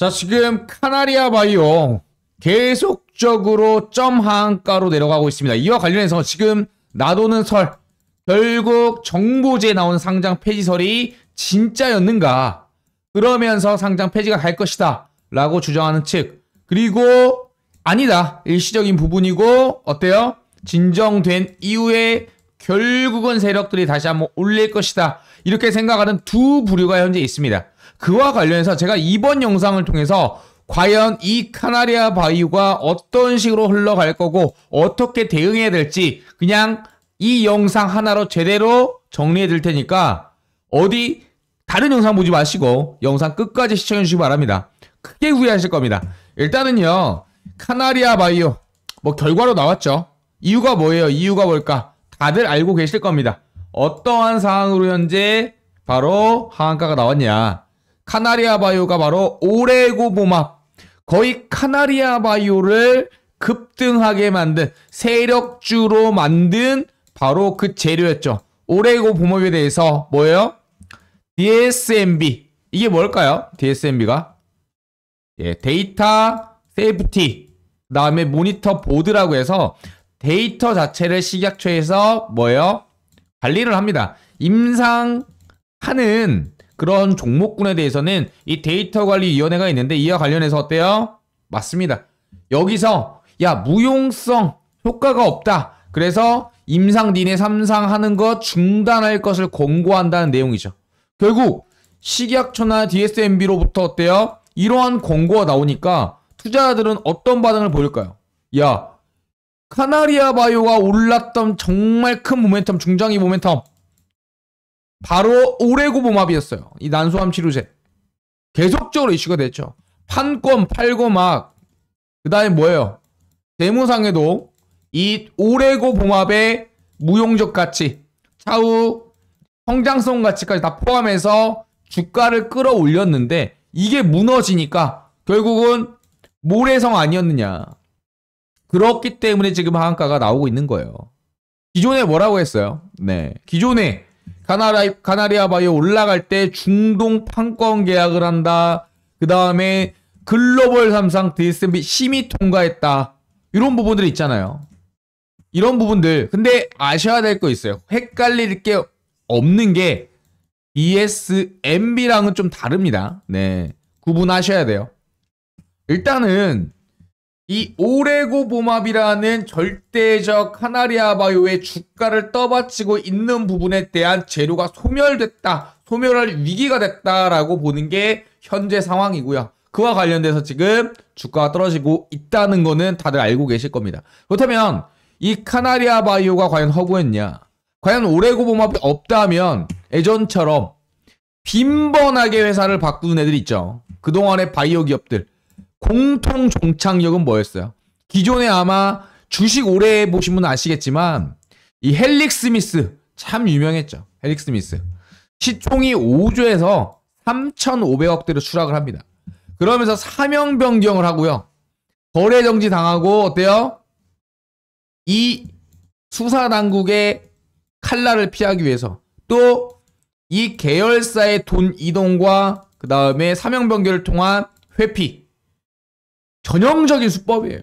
자, 지금 카나리아 바이오 계속적으로 점한가로 내려가고 있습니다. 이와 관련해서 지금 나도는 설 결국 정보제에나온 상장 폐지설이 진짜였는가? 그러면서 상장 폐지가 갈 것이다. 라고 주장하는 측. 그리고 아니다. 일시적인 부분이고 어때요? 진정된 이후에 결국은 세력들이 다시 한번 올릴 것이다. 이렇게 생각하는 두 부류가 현재 있습니다. 그와 관련해서 제가 이번 영상을 통해서 과연 이 카나리아 바이오가 어떤 식으로 흘러갈 거고 어떻게 대응해야 될지 그냥 이 영상 하나로 제대로 정리해 드릴 테니까 어디 다른 영상 보지 마시고 영상 끝까지 시청해 주시기 바랍니다. 크게 후회하실 겁니다. 일단은요. 카나리아 바이오 뭐 결과로 나왔죠. 이유가 뭐예요? 이유가 뭘까? 다들 알고 계실 겁니다. 어떠한 상황으로 현재 바로 하한가가 나왔냐. 카나리아 바이오가 바로 오레고보맙. 거의 카나리아 바이오를 급등하게 만든 세력주로 만든 바로 그 재료였죠. 오레고보맙에 대해서 뭐예요? DSMB. 이게 뭘까요? DSMB가? 예, 데이터 세이프티. 그다음에 모니터 보드라고 해서 데이터 자체를 식약처에서 뭐예요? 관리를 합니다. 임상하는 그런 종목군에 대해서는 이 데이터 관리 위원회가 있는데 이와 관련해서 어때요? 맞습니다. 여기서 야 무용성 효과가 없다. 그래서 임상 니네 삼상하는 거 중단할 것을 권고한다는 내용이죠. 결국 식약처나 DSMB로부터 어때요? 이러한 권고가 나오니까 투자자들은 어떤 반응을 보일까요? 야 카나리아 바이오가 올랐던 정말 큰 모멘텀 중장이 모멘텀 바로 오레고보맙이었어요. 이 난소암 치료제. 계속적으로 이슈가 됐죠. 판권 팔고 막, 그 다음에 뭐예요? 대무상에도 이 오레고보맙의 무용적 가치, 차후 성장성 가치까지 다 포함해서 주가를 끌어올렸는데 이게 무너지니까 결국은 모래성 아니었느냐. 그렇기 때문에 지금 하한가가 나오고 있는 거예요. 기존에 뭐라고 했어요? 네. 기존에 가나라, 가나리아 바이에 올라갈 때 중동 판권 계약을 한다. 그 다음에 글로벌 삼상 DSMB 심의 통과했다. 이런 부분들 있잖아요. 이런 부분들. 근데 아셔야 될 거 있어요. 헷갈릴 게 없는 게 ESMB랑은 좀 다릅니다. 네. 구분하셔야 돼요. 일단은 이 오레고보맙이라는 절대적 카나리아 바이오의 주가를 떠받치고 있는 부분에 대한 재료가 소멸됐다. 소멸할 위기가 됐다라고 보는 게 현재 상황이고요. 그와 관련돼서 지금 주가가 떨어지고 있다는 거는 다들 알고 계실 겁니다. 그렇다면 이 카나리아 바이오가 과연 허구했냐? 과연 오레고보맙이 없다면 예전처럼 빈번하게 회사를 바꾸는 애들 있죠. 그동안의 바이오 기업들 공통 종착역은 뭐였어요? 기존에 아마 주식 오래 보신 분은 아시겠지만 이 헬릭 스미스 참 유명했죠. 헬릭 스미스. 시총이 5조에서 3,500억대로 추락을 합니다. 그러면서 사명 변경을 하고요. 거래 정지 당하고 어때요? 이 수사 당국의 칼날을 피하기 위해서 또 이 계열사의 돈 이동과 그 다음에 사명 변경을 통한 회피 전형적인 수법이에요.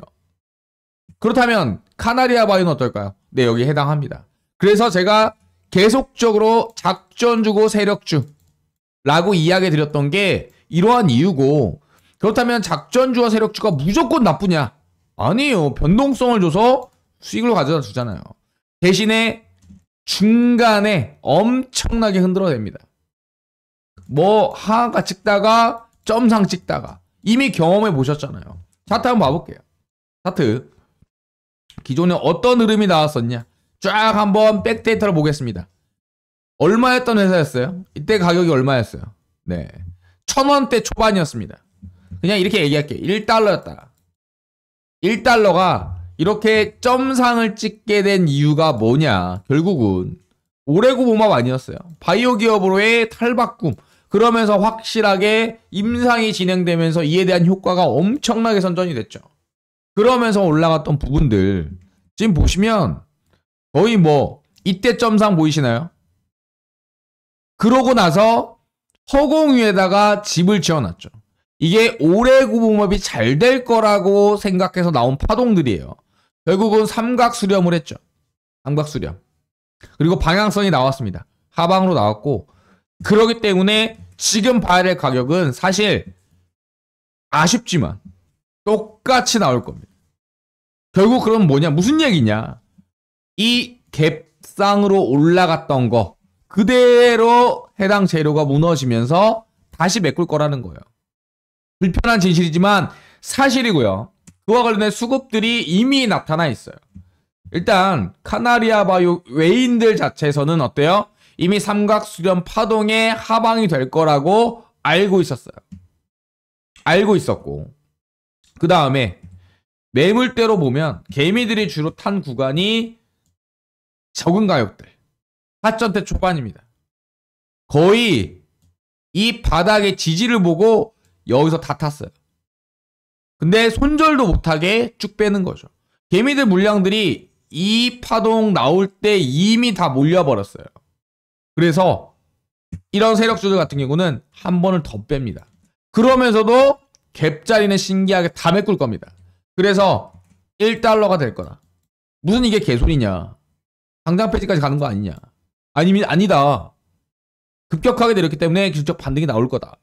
그렇다면 카나리아 바위는 어떨까요? 네, 여기 해당합니다. 그래서 제가 계속적으로 작전 주고 세력주라고 이야기 드렸던 게 이러한 이유고 그렇다면 작전주와 세력주가 무조건 나쁘냐? 아니에요. 변동성을 줘서 수익을 가져다 주잖아요. 대신에 중간에 엄청나게 흔들어냅니다. 뭐 하가 찍다가 점상 찍다가 이미 경험해 보셨잖아요. 차트 한번 봐볼게요. 차트. 기존에 어떤 흐름이 나왔었냐. 쫙 한번 백데이터를 보겠습니다. 얼마였던 회사였어요? 이때 가격이 얼마였어요? 네. 천원대 초반이었습니다. 그냥 이렇게 얘기할게요. 1달러였다. 1달러가 이렇게 점상을 찍게 된 이유가 뭐냐. 결국은 오레고 보합 아니었어요. 바이오 기업으로의 탈바꿈. 그러면서 확실하게 임상이 진행되면서 이에 대한 효과가 엄청나게 선전이 됐죠. 그러면서 올라갔던 부분들 지금 보시면 거의 뭐 이때점상 보이시나요? 그러고 나서 허공 위에다가 집을 지어놨죠. 이게 올해 구공업이 잘 될 거라고 생각해서 나온 파동들이에요. 결국은 삼각 수렴을 했죠. 삼각 수렴. 그리고 방향선이 나왔습니다. 하방으로 나왔고 그러기 때문에 지금 봐야 될 가격은 사실 아쉽지만 똑같이 나올 겁니다. 결국 그럼 뭐냐? 무슨 얘기냐? 이 갭상으로 올라갔던 거 그대로 해당 재료가 무너지면서 다시 메꿀 거라는 거예요. 불편한 진실이지만 사실이고요. 그와 관련된 수급들이 이미 나타나 있어요. 일단 카나리아 바이오 외인들 자체에서는 어때요? 이미 삼각 수렴 파동의 하방이 될 거라고 알고 있었어요. 알고 있었고 그 다음에 매물대로 보면 개미들이 주로 탄 구간이 적은 가격대 4전대 초반입니다. 거의 이 바닥의 지지를 보고 여기서 다 탔어요. 근데 손절도 못하게 쭉 빼는 거죠. 개미들 물량들이 이 파동 나올 때 이미 다 몰려버렸어요. 그래서 이런 세력주들 같은 경우는 한 번을 더 뺍니다. 그러면서도 갭자리는 신기하게 다 메꿀 겁니다. 그래서 1달러가 될거다 무슨 이게 개소리냐 당장 폐지까지 가는 거 아니냐 아니면 아니다 급격하게 내렸기 때문에 기술적 반등이 나올 거다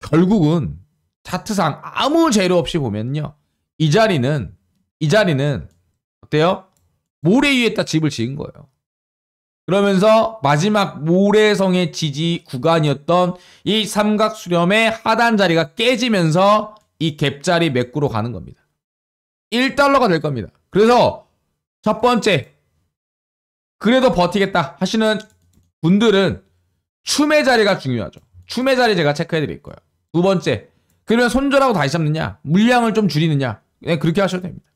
결국은 차트상 아무 재료 없이 보면요 이 자리는 이 자리는 어때요 모래 위에다 집을 지은 거예요 그러면서 마지막 모래성의 지지 구간이었던 이 삼각 수렴의 하단 자리가 깨지면서 이 갭자리 맥구로 가는 겁니다. 1달러가 될 겁니다. 그래서 첫 번째 그래도 버티겠다 하시는 분들은 춤의 자리가 중요하죠. 춤의 자리 제가 체크해 드릴 거예요. 두 번째 그러면 손절하고 다시 잡느냐 물량을 좀 줄이느냐 그냥 그렇게 하셔도 됩니다.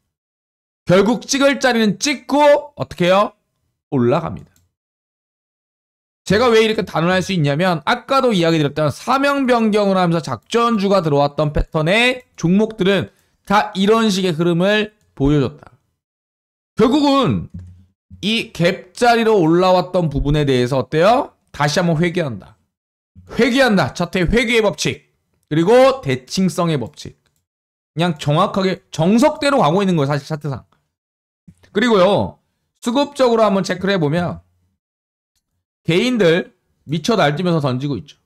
결국 찍을 자리는 찍고 어떻게 해요? 올라갑니다. 제가 왜 이렇게 단언할 수 있냐면 아까도 이야기 드렸던 사명 변경을 하면서 작전주가 들어왔던 패턴의 종목들은 다 이런 식의 흐름을 보여줬다. 결국은 이 갭자리로 올라왔던 부분에 대해서 어때요? 다시 한번 회귀한다. 회귀한다. 차트의 회귀의 법칙. 그리고 대칭성의 법칙. 그냥 정확하게 정석대로 가고 있는 거예요. 사실 차트상. 그리고요. 수급적으로 한번 체크를 해보면 개인들 미쳐 날뛰면서 던지고 있죠.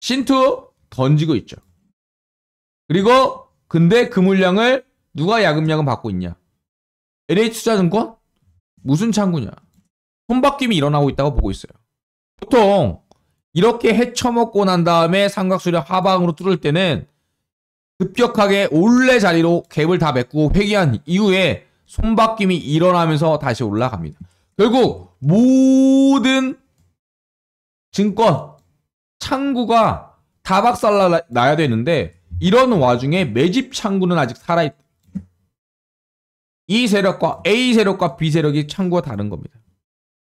신투 던지고 있죠. 그리고 근데 그 물량을 누가 야금야금 받고 있냐? LH투자증권? 무슨 창구냐? 손바뀜이 일어나고 있다고 보고 있어요. 보통 이렇게 헤쳐먹고 난 다음에 삼각수리 하방으로 뚫을 때는 급격하게 원래 자리로 갭을 다 메꾸고 회귀한 이후에 손바뀜이 일어나면서 다시 올라갑니다. 결국 모든 증권, 창구가 다 박살나 나야 되는데 이런 와중에 매집 창구는 아직 살아있다. 이 세력과 A 세력과 B 세력이 창구가 다른 겁니다.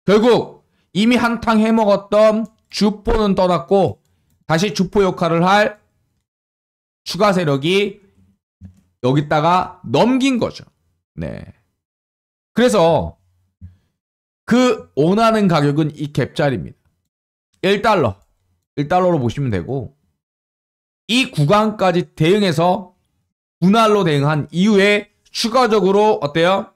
결국 이미 한탕 해먹었던 주포는 떠났고 다시 주포 역할을 할 추가 세력이 여기다가 넘긴 거죠. 네. 그래서 그 원하는 가격은 이 갭자리입니다. 1달러, 1달러로 보시면 되고 이 구간까지 대응해서 분할로 대응한 이후에 추가적으로 어때요?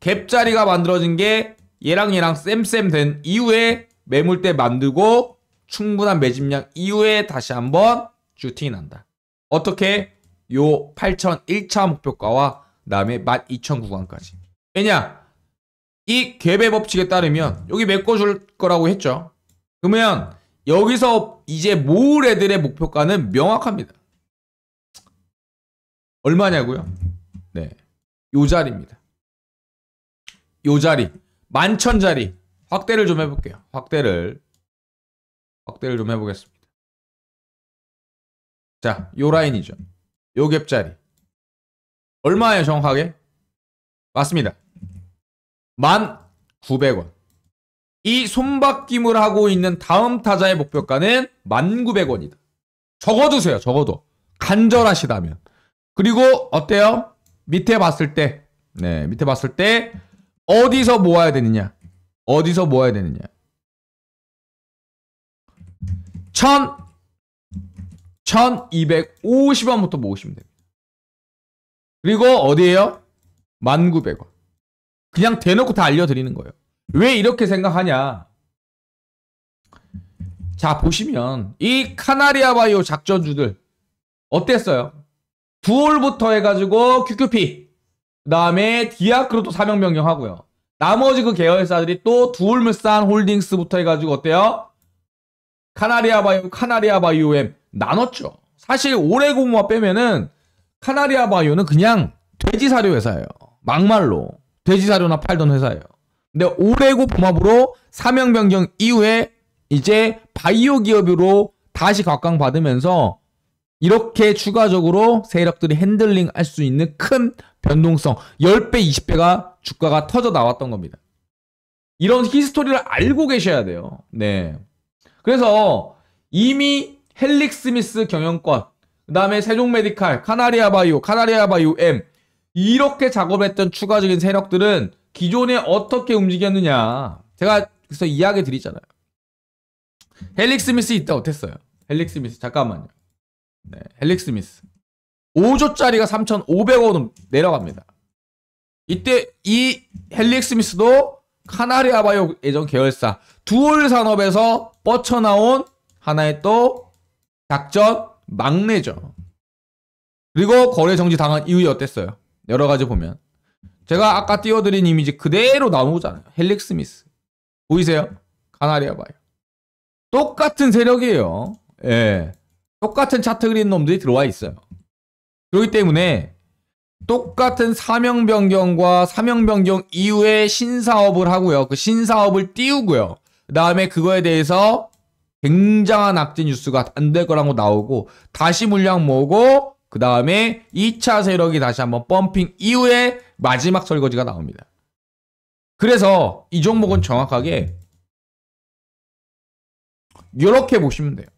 갭자리가 만들어진 게 얘랑 얘랑 쌤쌤 된 이후에 매물 대 만들고 충분한 매집량 이후에 다시 한번 슈팅이 난다. 어떻게? 요 8,001차 목표가와 다음에 12,000 구간까지. 왜냐? 이 갭의 법칙에 따르면 여기 메꿔줄 거라고 했죠. 그러면 여기서 이제 모을 애들의 목표가는 명확합니다. 얼마냐고요? 네. 요 자리입니다. 요 자리. 만천 자리. 확대를 좀 해볼게요. 확대를. 확대를 좀 해보겠습니다. 자, 요 라인이죠. 요 갭자리. 얼마예요, 정확하게? 맞습니다. 만 900원. 이 손바뀜을 하고 있는 다음 타자의 목표가는 1900원이다. 적어두세요. 적어도. 간절하시다면. 그리고 어때요? 밑에 봤을 때. 네, 밑에 봤을 때 어디서 모아야 되느냐? 어디서 모아야 되느냐? 1000 1250원부터 모으시면 됩니다. 그리고 어디에요? 1900원. 그냥 대놓고 다 알려드리는 거예요. 왜 이렇게 생각하냐? 자, 보시면 이 카나리아 바이오 작전주들 어땠어요? 두월부터 해가지고 QQP 그 다음에 디아크로도 사명 명령하고요. 나머지 그 계열사들이 또 두올물산 홀딩스부터 해가지고 어때요? 카나리아 바이오, 카나리아 바이오엠 나눴죠. 사실 올해 공모화 빼면은 카나리아 바이오는 그냥 돼지 사료 회사예요. 막말로 돼지 사료나 팔던 회사예요. 근데 네, 올해고 봄합으로 사명 변경 이후에 이제 바이오 기업으로 다시 각광받으면서 이렇게 추가적으로 세력들이 핸들링 할 수 있는 큰 변동성 10배, 20배가 주가가 터져 나왔던 겁니다. 이런 히스토리를 알고 계셔야 돼요. 네. 그래서 이미 헬릭 스미스 경영권, 그 다음에 세종 메디칼, 카나리아 바이오, 카나리아 바이오 M, 이렇게 작업했던 추가적인 세력들은 기존에 어떻게 움직였느냐. 제가 그래서 이야기 드리잖아요. 헬릭스 미스 이때 어땠어요? 헬릭스 미스 잠깐만요. 네, 헬릭스 미스. 5조짜리가 3,500원 내려갑니다. 이때 이 헬릭스 미스도 카나리아 바이오 예전 계열사 두올 산업에서 뻗쳐나온 하나의 또 작전 막내죠. 그리고 거래 정지 당한 이후에 어땠어요? 여러 가지 보면 제가 아까 띄워드린 이미지 그대로 나오잖아요. 헬릭 스미스. 보이세요? 카나리아 바이오. 똑같은 세력이에요. 예. 똑같은 차트 그린 놈들이 들어와 있어요. 그렇기 때문에 똑같은 사명 변경과 사명 변경 이후에 신사업을 하고요. 그 신사업을 띄우고요. 그 다음에 그거에 대해서 굉장한 악재 뉴스가 안 될 거라고 나오고 다시 물량 모으고 그 다음에 2차 세력이 다시 한번 펌핑 이후에 마지막 설거지가 나옵니다. 그래서 이 종목은 정확하게 이렇게 보시면 돼요.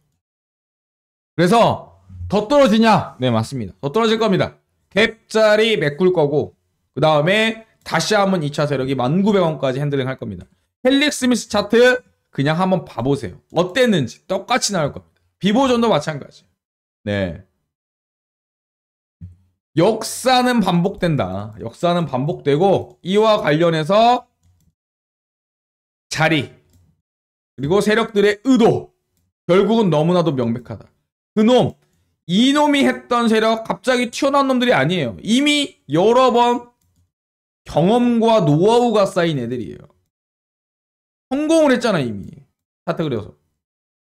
그래서 더 떨어지냐? 네, 맞습니다. 더 떨어질 겁니다. 갭자리 메꿀 거고 그 다음에 다시 한번 2차 세력이 1900원까지 핸들링 할 겁니다. 헬릭 스미스 차트 그냥 한번 봐보세요. 어땠는지 똑같이 나올 겁니다. 비보존도 마찬가지. 네. 역사는 반복된다. 역사는 반복되고 이와 관련해서 자리 그리고 세력들의 의도 결국은 너무나도 명백하다. 그놈 이놈이 했던 세력 갑자기 튀어나온 놈들이 아니에요. 이미 여러 번 경험과 노하우가 쌓인 애들이에요. 성공을 했잖아 이미 사태 그려서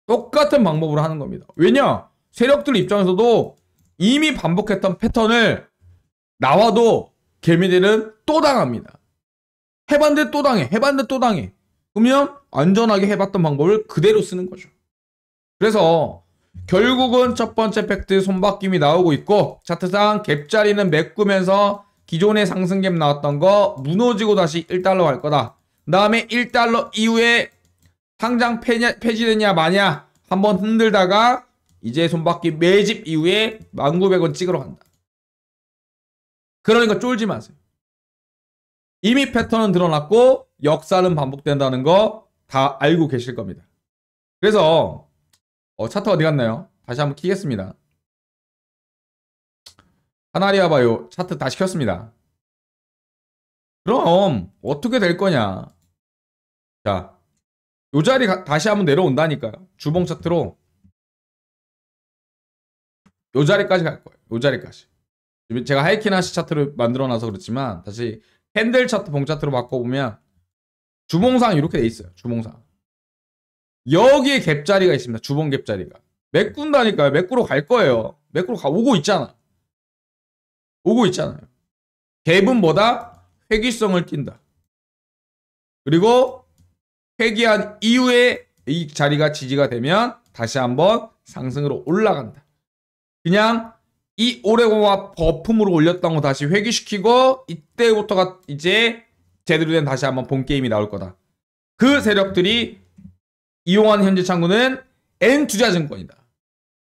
똑같은 방법으로 하는 겁니다. 왜냐 세력들 입장에서도 이미 반복했던 패턴을 나와도 개미들은 또 당합니다. 해봤는데 또 당해. 해봤는데 또 당해. 그러면 안전하게 해봤던 방법을 그대로 쓰는 거죠. 그래서 결국은 첫 번째 팩트 손바뀜이 나오고 있고 차트상 갭자리는 메꾸면서 기존의 상승갭 나왔던 거 무너지고 다시 1달러 갈 거다. 그 다음에 1달러 이후에 상장 폐지되냐 마냐 한번 흔들다가 이제 손바퀴 매집 이후에 1900원 찍으러 간다. 그러니까 쫄지 마세요. 이미 패턴은 드러났고 역사는 반복된다는 거 다 알고 계실 겁니다. 그래서 어, 차트 어디 갔나요? 다시 한번 키겠습니다. 하나리아 바요 차트 다시 켰습니다. 그럼 어떻게 될 거냐? 자, 요 자리 다시 한번 내려온다니까요. 주봉 차트로 요 자리까지 갈 거예요. 요 자리까지. 제가 하이키나시 차트를 만들어놔서 그렇지만 다시 핸들 차트 봉 차트로 바꿔보면 주봉상 이렇게 돼 있어요. 주봉상. 여기에 갭자리가 있습니다. 주봉 갭자리가. 메꾼다니까요. 메꾸러 갈 거예요. 메꾸러 가, 오고 있잖아. 오고 있잖아요. 갭은 뭐다? 회귀성을 띈다. 그리고 회귀한 이후에 이 자리가 지지가 되면 다시 한번 상승으로 올라간다. 그냥 이 오레고와 버품으로 올렸던 거 다시 회귀시키고 이때부터가 이제 제대로 된 다시 한번 본 게임이 나올 거다. 그 세력들이 이용한 현재 창구는 N 투자증권이다.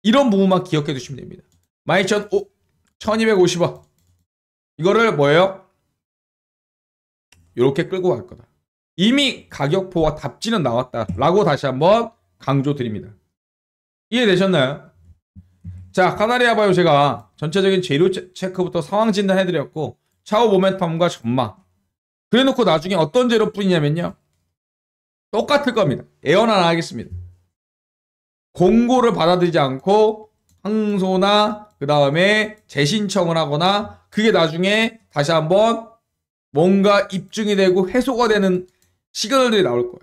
이런 부분만 기억해 두시면 됩니다. 12,000, 1250원. 이거를 뭐예요? 이렇게 끌고 갈 거다. 이미 가격포와 답지는 나왔다라고 다시 한번 강조드립니다. 이해되셨나요? 자, 카나리아 바이오제가 전체적인 재료 체크부터 상황 진단 해드렸고 차후 모멘텀과 전망 그래놓고 나중에 어떤 재료 뿐이냐면요 똑같을 겁니다. 에어 하나 하겠습니다. 공고를 받아들이지 않고 항소나 그 다음에 재신청을 하거나 그게 나중에 다시 한번 뭔가 입증이 되고 해소가 되는 시그널들이 나올 거예요.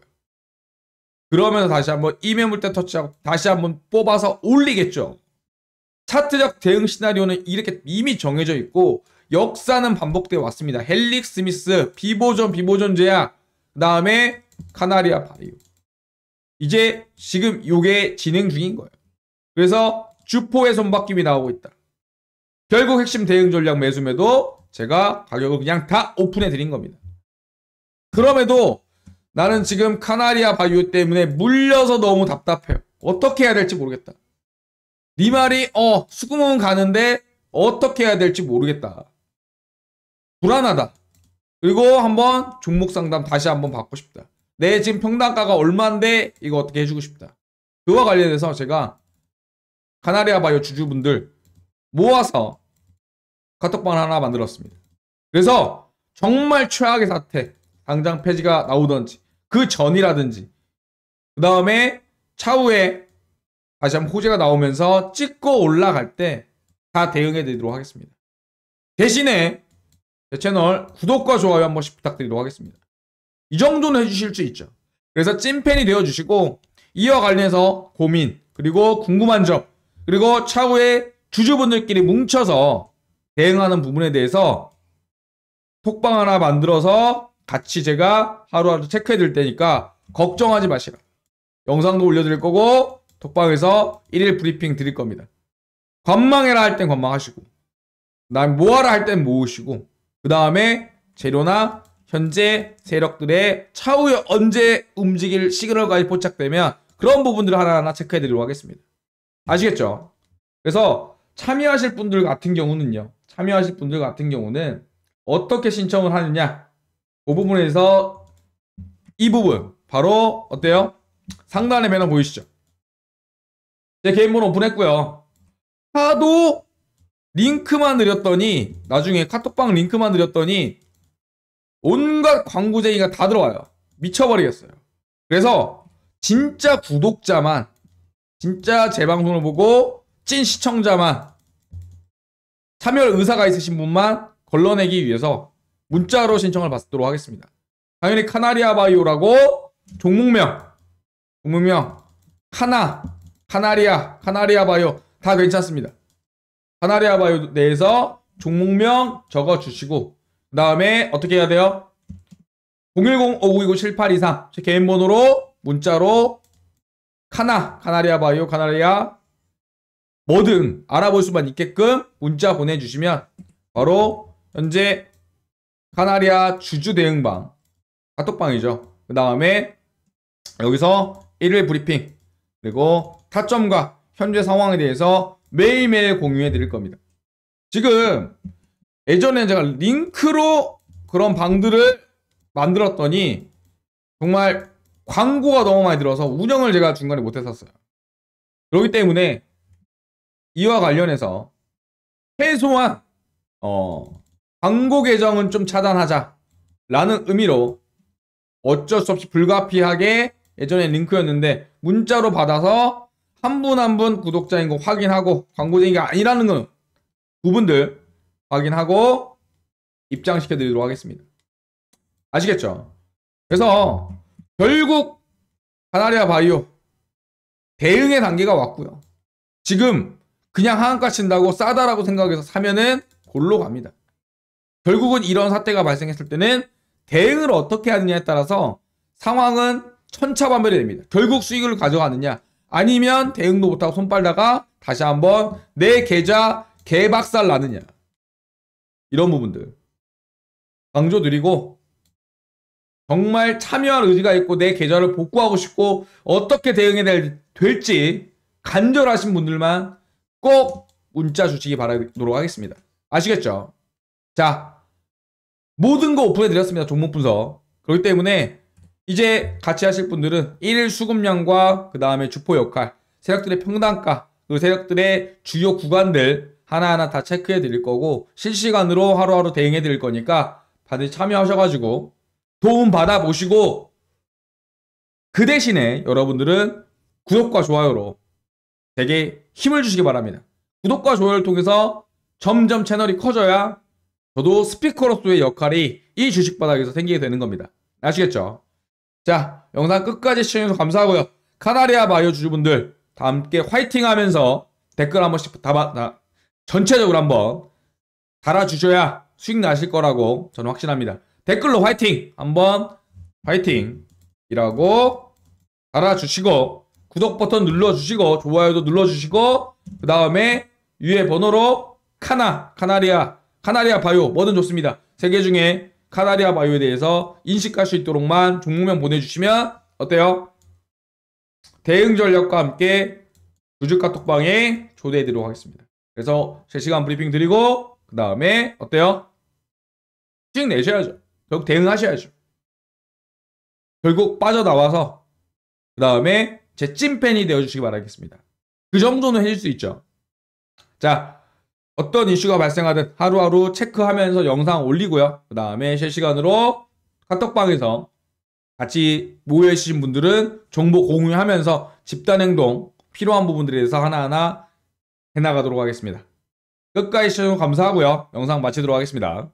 그러면서 다시 한번 임해물때 터치하고 다시 한번 뽑아서 올리겠죠. 차트적 대응 시나리오는 이렇게 이미 정해져 있고 역사는 반복되어 왔습니다. 헬릭 스미스, 비보존 비보존 제약, 그 다음에 카나리아 바이오. 이제 지금 요게 진행 중인 거예요. 그래서 주포의 손바뀜이 나오고 있다. 결국 핵심 대응 전략 매수매도 제가 가격을 그냥 다 오픈해 드린 겁니다. 그럼에도 나는 지금 카나리아 바이오 때문에 물려서 너무 답답해요. 어떻게 해야 될지 모르겠다. 네 말이 어 수긍은 가는데 어떻게 해야 될지 모르겠다. 불안하다. 그리고 한번 종목 상담 다시 한번 받고 싶다. 내 지금 평단가가 얼만데 이거 어떻게 해주고 싶다. 그와 관련해서 제가 카나리아 바이오 주주분들 모아서 카톡방 하나 만들었습니다. 그래서 정말 최악의 사태 당장 폐지가 나오던지 그 전이라든지 그 다음에 차후에 다시 한번 호재가 나오면서 찍고 올라갈 때 다 대응해 드리도록 하겠습니다. 대신에 제 채널 구독과 좋아요 한 번씩 부탁드리도록 하겠습니다. 이 정도는 해주실 수 있죠. 그래서 찐팬이 되어주시고 이와 관련해서 고민 그리고 궁금한 점 그리고 차후에 주주분들끼리 뭉쳐서 대응하는 부분에 대해서 톡방 하나 만들어서 같이 제가 하루하루 체크해 드릴 테니까 걱정하지 마시라. 영상도 올려드릴 거고 독방에서 1일 브리핑 드릴 겁니다. 관망해라 할 땐 관망하시고 그다음 모아라 할 땐 모으시고 그 다음에 재료나 현재 세력들의 차후에 언제 움직일 시그널까지 포착되면 그런 부분들을 하나하나 체크해 드리도록 하겠습니다. 아시겠죠? 그래서 참여하실 분들 같은 경우는요. 참여하실 분들 같은 경우는 어떻게 신청을 하느냐 그 부분에서 이 부분 바로 어때요? 상단에 배너 보이시죠? 제 개인번호 오픈했고요. 하도 링크만 드렸더니 나중에 카톡방 링크만 드렸더니 온갖 광고쟁이가 다 들어와요. 미쳐버리겠어요. 그래서 진짜 구독자만 진짜 제 방송을 보고 찐 시청자만 참여 할 의사가 있으신 분만 걸러내기 위해서 문자로 신청을 받도록 하겠습니다. 당연히 카나리아 바이오라고 종목명 종목명 카나 카나리아, 카나리아 바이오 다 괜찮습니다. 카나리아 바이오 내에서 종목명 적어주시고 그 다음에 어떻게 해야 돼요? 010-5929-7823 제 개인 번호로 문자로 카나, 카나리아 바이오, 카나리아 뭐든 알아볼 수만 있게끔 문자 보내주시면 바로 현재 카나리아 주주 대응방 카톡방이죠. 그 다음에 여기서 1일 브리핑 그리고 타점과 현재 상황에 대해서 매일매일 공유해 드릴 겁니다. 지금 예전에 제가 링크로 그런 방들을 만들었더니 정말 광고가 너무 많이 들어서 운영을 제가 중간에 못 했었어요. 그렇기 때문에 이와 관련해서 최소한 어, 광고 계정은 좀 차단하자라는 의미로 어쩔 수 없이 불가피하게 예전에 링크였는데 문자로 받아서 한분한분 구독자인 거 확인하고 광고쟁이가 아니라는 건 부분들 확인하고 입장시켜 드리도록 하겠습니다. 아시겠죠? 그래서 결국 카나리아 바이오 대응의 단계가 왔고요. 지금 그냥 하한가 친다고 싸다라고 생각해서 사면은 골로 갑니다. 결국은 이런 사태가 발생했을 때는 대응을 어떻게 하느냐에 따라서 상황은 천차만별이 됩니다. 결국 수익을 가져가느냐 아니면 대응도 못하고 손 빨다가 다시 한번 내 계좌 개박살 나느냐. 이런 부분들. 강조 드리고 정말 참여할 의지가 있고 내 계좌를 복구하고 싶고 어떻게 대응해야 될지 간절하신 분들만 꼭 문자 주시기 바라도록 하겠습니다. 아시겠죠? 자, 모든 거 오픈해 드렸습니다. 종목 분석. 그렇기 때문에 이제 같이 하실 분들은 1일 수급량과 그 다음에 주포 역할, 세력들의 평단가, 그 세력들의 주요 구간들 하나하나 다 체크해 드릴 거고 실시간으로 하루하루 대응해 드릴 거니까 반드시 참여하셔가지고 도움 받아 보시고 그 대신에 여러분들은 구독과 좋아요로 되게 힘을 주시기 바랍니다. 구독과 좋아요를 통해서 점점 채널이 커져야 저도 스피커로서의 역할이 이 주식 바닥에서 생기게 되는 겁니다. 아시겠죠? 자, 영상 끝까지 시청해주셔서 감사하고요. 카나리아 바이오 주주분들 다 함께 화이팅 하면서 댓글 한 번씩 다, 다 전체적으로 한번 달아주셔야 수익 나실 거라고 저는 확신합니다. 댓글로 화이팅! 한번 화이팅! 이라고 달아주시고 구독 버튼 눌러주시고 좋아요도 눌러주시고 그 다음에 위에 번호로 카나, 카나리아, 카나리아 바이오 뭐든 좋습니다. 세개 중에 카나리아 바이오에 대해서 인식할 수 있도록만 종목명 보내주시면 어때요? 대응 전략과 함께 주주 카톡방에 초대해드리도록 하겠습니다. 그래서 실시간 브리핑 드리고 그 다음에 어때요? 수익 내셔야죠. 결국 대응하셔야죠. 결국 빠져나와서 그 다음에 제 찐팬이 되어주시기 바라겠습니다. 그 정도는 해줄 수 있죠. 자, 어떤 이슈가 발생하든 하루하루 체크하면서 영상 올리고요. 그 다음에 실시간으로 카톡방에서 같이 모여계신 분들은 정보 공유하면서 집단행동 필요한 부분들에 대해서 하나하나 해나가도록 하겠습니다. 끝까지 시청 해주셔서 감사하고요. 영상 마치도록 하겠습니다.